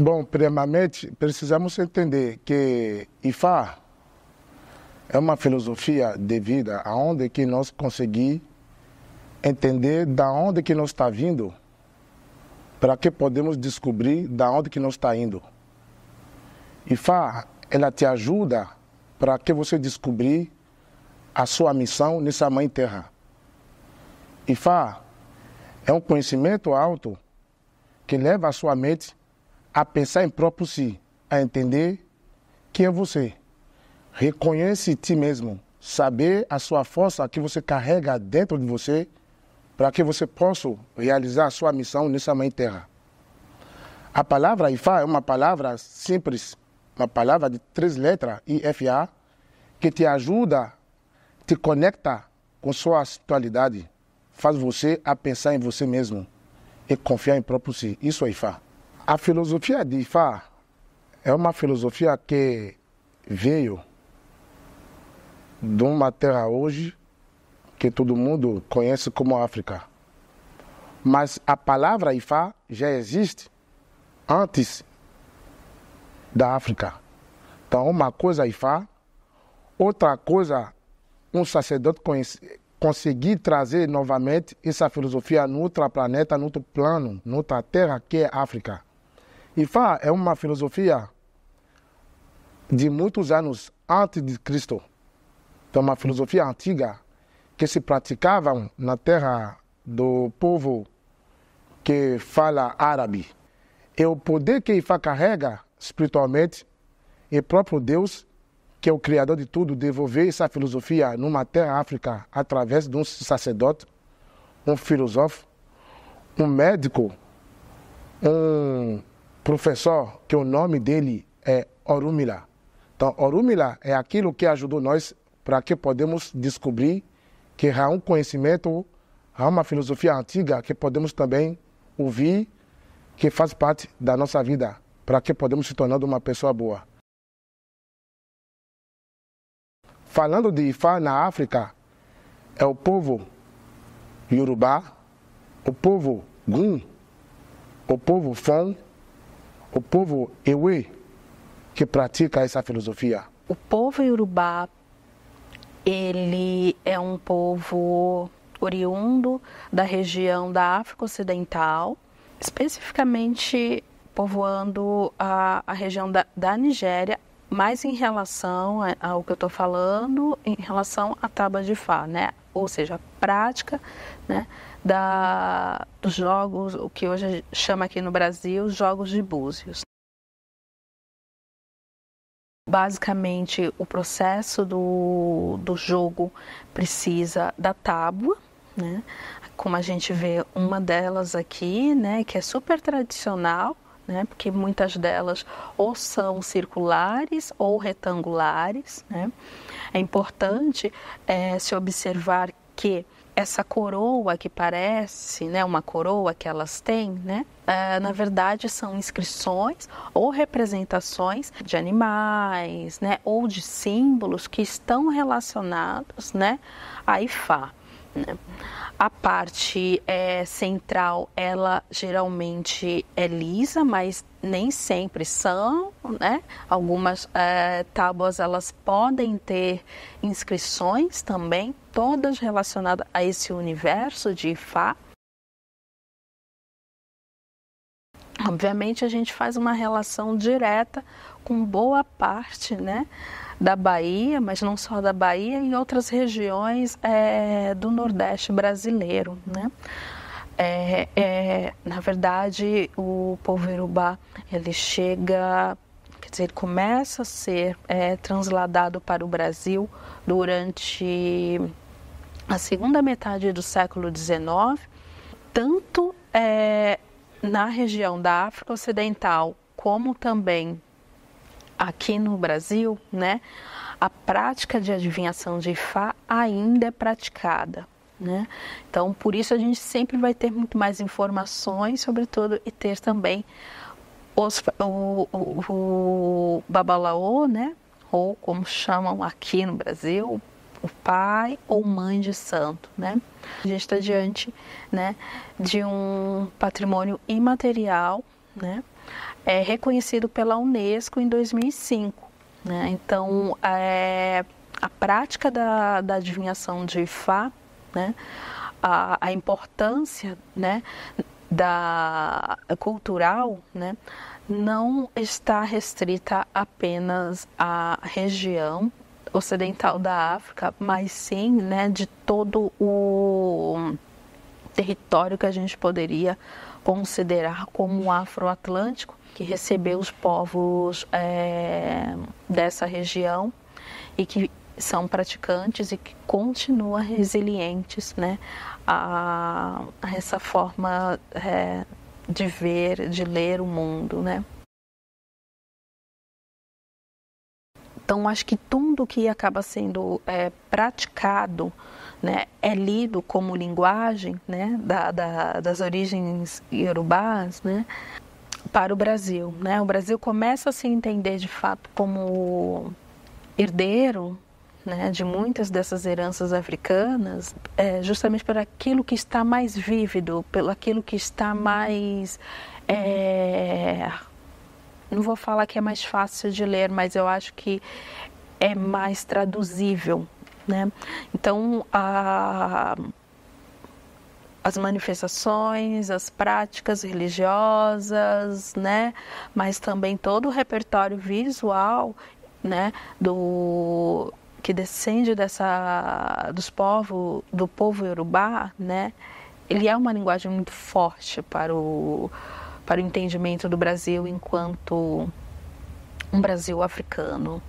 Bom, primeiramente, precisamos entender que IFA é uma filosofia de vida aonde que nós conseguimos entender da onde que nós está vindo para que podemos descobrir da onde que nós está indo. IFA, ela te ajuda para que você descobrir a sua missão nessa mãe terra. IFA é um conhecimento alto que leva a sua mente a pensar em próprio si, a entender quem é você. Reconhece ti mesmo, saber a sua força que você carrega dentro de você para que você possa realizar a sua missão nessa mãe terra. A palavra IFA é uma palavra simples, uma palavra de três letras, IFA, que te ajuda, te conecta com sua atualidade, faz você a pensar em você mesmo e confiar em próprio si. Isso é IFA. A filosofia de Ifá é uma filosofia que veio de uma terra hoje que todo mundo conhece como África. Mas a palavra Ifá já existe antes da África. Então, uma coisa é Ifá, outra coisa, um sacerdote conseguir trazer novamente essa filosofia no outro planeta, no outro plano, noutra terra que é África. Ifá é uma filosofia de muitos anos antes de Cristo. É uma filosofia antiga que se praticava na terra do povo que fala árabe. E é o poder que Ifá carrega espiritualmente é próprio Deus, que é o Criador de tudo, devolver essa filosofia numa terra África através de um sacerdote, um filósofo, um médico, um professor que o nome dele é Orumila. Então, Orumila é aquilo que ajudou nós para que podemos descobrir que há um conhecimento, há uma filosofia antiga que podemos também ouvir, que faz parte da nossa vida, para que podemos se tornar uma pessoa boa. Falando de Ifá na África, é o povo Yorubá, o povo Gun, o povo Fon, o povo Ewe que pratica essa filosofia? O povo Yorubá, ele é um povo oriundo da região da África Ocidental, especificamente povoando a, a região da, da Nigéria mais em relação ao que eu estou falando, em relação à tábua de Fá, né? ou seja, a prática né, da, dos jogos, o que hoje chama aqui no Brasil jogos de búzios. Basicamente, o processo do, do jogo precisa da tábua, né? como a gente vê uma delas aqui, né, que é super tradicional, né? Porque muitas delas ou são circulares ou retangulares, né? É importante é, se observar que essa coroa que parece, né, uma coroa que elas têm, né, é, na verdade são inscrições ou representações de animais, né, ou de símbolos que estão relacionados, né, à Ifá. Né? A parte é, central, ela geralmente é lisa, mas nem sempre são, né? Algumas é, tábuas elas podem ter inscrições também, todas relacionadas a esse universo de Fá. Obviamente, a gente faz uma relação direta com boa parte né, da Bahia, mas não só da Bahia, e outras regiões é, do Nordeste brasileiro. Né? É, é, na verdade, o povo urubá, ele chega, quer dizer, ele começa a ser é, transladado para o Brasil durante a segunda metade do século XIX, tanto é, na região da África Ocidental, como também aqui no Brasil, né, a prática de adivinhação de Ifá ainda é praticada. Né? Então, por isso a gente sempre vai ter muito mais informações, sobretudo, e ter também os, o, o, o babalaô, né? ou como chamam aqui no Brasil, o pai ou mãe de santo, né? A gente está diante, né, de um patrimônio imaterial, né, é reconhecido pela UNESCO em 2005, né? Então, é, a prática da, da adivinhação de Ifá, né, a, a importância, né, da cultural, né, não está restrita apenas à região ocidental da África, mas sim né, de todo o território que a gente poderia considerar como afroatlântico, que recebeu os povos é, dessa região e que são praticantes e que continuam resilientes né, a, a essa forma é, de ver, de ler o mundo. Né? Então, acho que tudo que acaba sendo é, praticado né, é lido como linguagem né, da, da, das origens iorubás né, para o Brasil. Né. O Brasil começa a se entender de fato como herdeiro né, de muitas dessas heranças africanas, é, justamente por aquilo que está mais vívido, pelo aquilo que está mais é, não vou falar que é mais fácil de ler, mas eu acho que é mais traduzível, né? Então, a, as manifestações, as práticas religiosas, né? Mas também todo o repertório visual, né? Do que descende dessa dos povos do povo iorubá, né? Ele é uma linguagem muito forte para o para o entendimento do Brasil enquanto um Brasil africano.